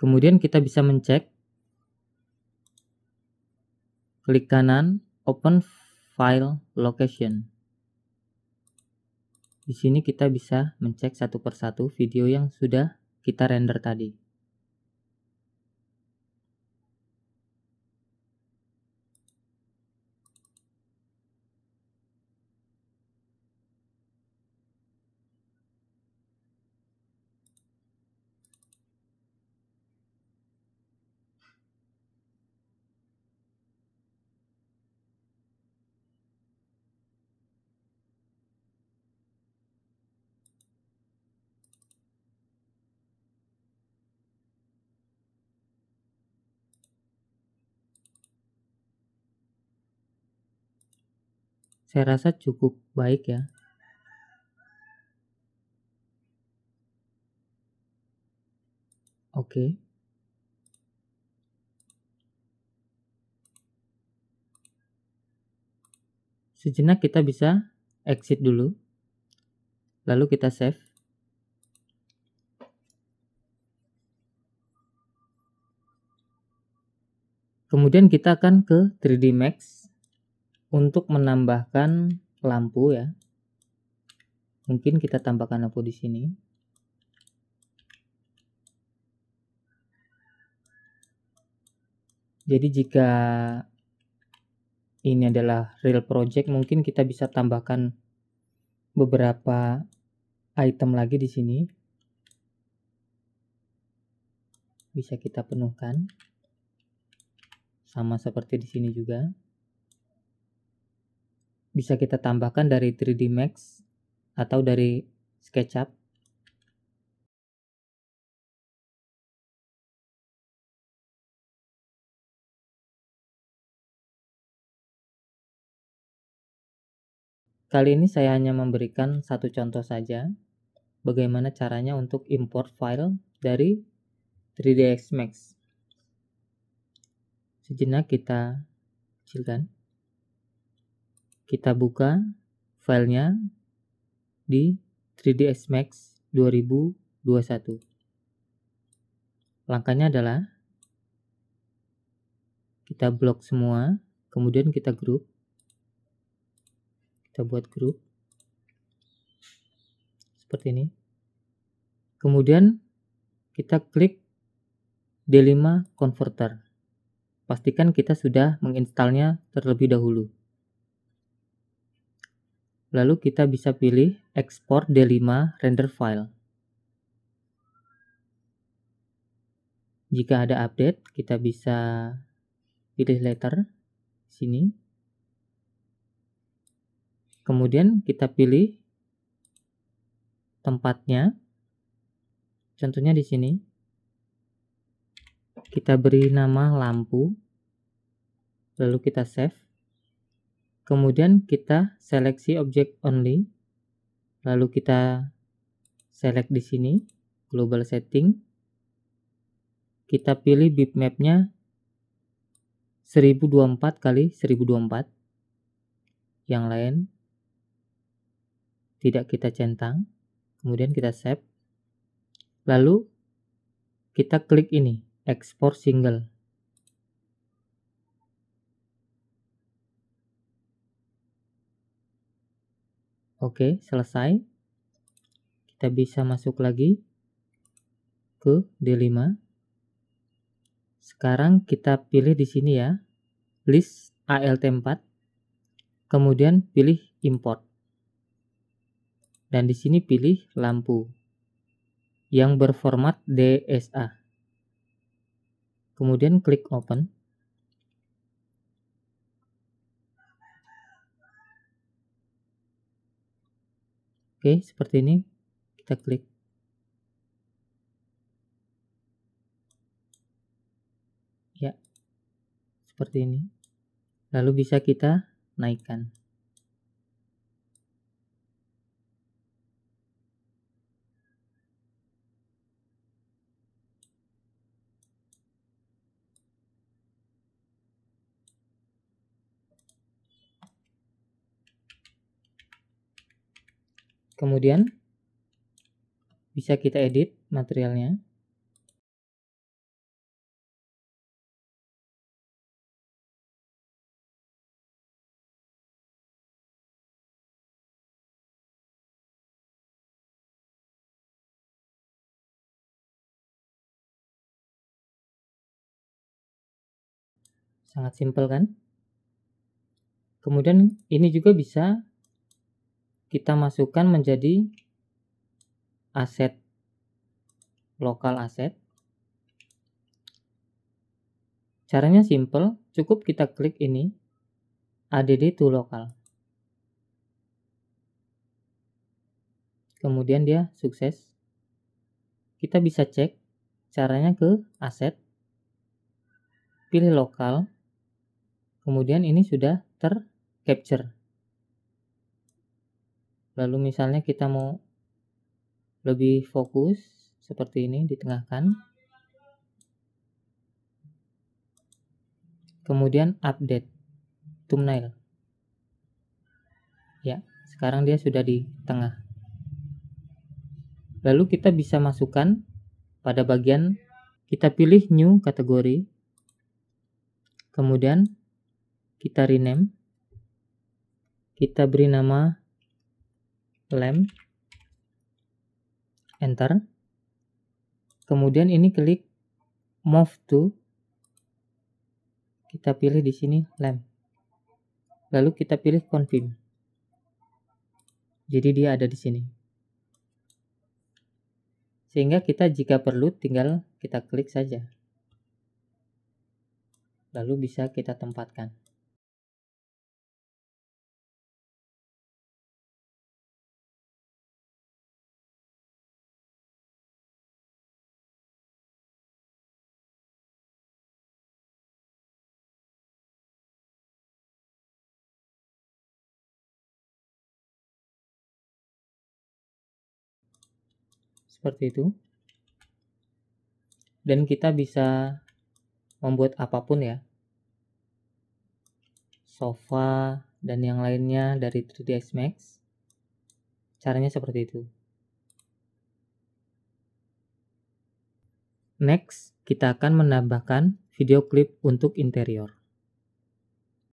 Kemudian kita bisa mencek. Klik kanan, open file location. Di sini kita bisa mencek satu persatu video yang sudah kita render tadi. saya rasa cukup baik ya. Oke. Sejenak kita bisa exit dulu. Lalu kita save. Kemudian kita akan ke 3D Max untuk menambahkan lampu ya mungkin kita tambahkan lampu di sini jadi jika ini adalah real project mungkin kita bisa tambahkan beberapa item lagi di sini bisa kita penuhkan sama seperti di sini juga bisa kita tambahkan dari 3D Max atau dari SketchUp. Kali ini saya hanya memberikan satu contoh saja bagaimana caranya untuk import file dari 3ds Max. Sejenak kita kecilkan. Kita buka filenya di 3ds Max 2021. Langkahnya adalah kita blok semua, kemudian kita grup. Kita buat grup. Seperti ini. Kemudian kita klik D5 Converter. Pastikan kita sudah menginstalnya terlebih dahulu. Lalu kita bisa pilih export D5 render file. Jika ada update, kita bisa pilih letter sini. Kemudian kita pilih tempatnya. Contohnya di sini. Kita beri nama lampu. Lalu kita save. Kemudian kita seleksi objek only, lalu kita select di sini global setting. Kita pilih bitmapnya 1024 kali 1024. Yang lain tidak kita centang. Kemudian kita save. Lalu kita klik ini, export single. Oke, selesai. Kita bisa masuk lagi ke D5. Sekarang kita pilih di sini ya, list ALT4. Kemudian pilih import. Dan di sini pilih lampu yang berformat DSA. Kemudian klik open. Oke, seperti ini. Kita klik. Ya, seperti ini. Lalu bisa kita naikkan. Kemudian bisa kita edit materialnya. Sangat simpel kan? Kemudian ini juga bisa kita masukkan menjadi aset lokal aset. Caranya simple, cukup kita klik ini add to local Kemudian dia sukses. Kita bisa cek caranya ke aset. Pilih lokal. Kemudian ini sudah tercapture lalu misalnya kita mau lebih fokus seperti ini di tengahkan, kemudian update thumbnail ya sekarang dia sudah di tengah lalu kita bisa masukkan pada bagian kita pilih new kategori kemudian kita rename kita beri nama lem, enter. Kemudian ini klik move to. Kita pilih di sini lem. Lalu kita pilih confirm. Jadi dia ada di sini. Sehingga kita jika perlu tinggal kita klik saja. Lalu bisa kita tempatkan. seperti itu dan kita bisa membuat apapun ya sofa dan yang lainnya dari 3ds Max caranya seperti itu next kita akan menambahkan video klip untuk interior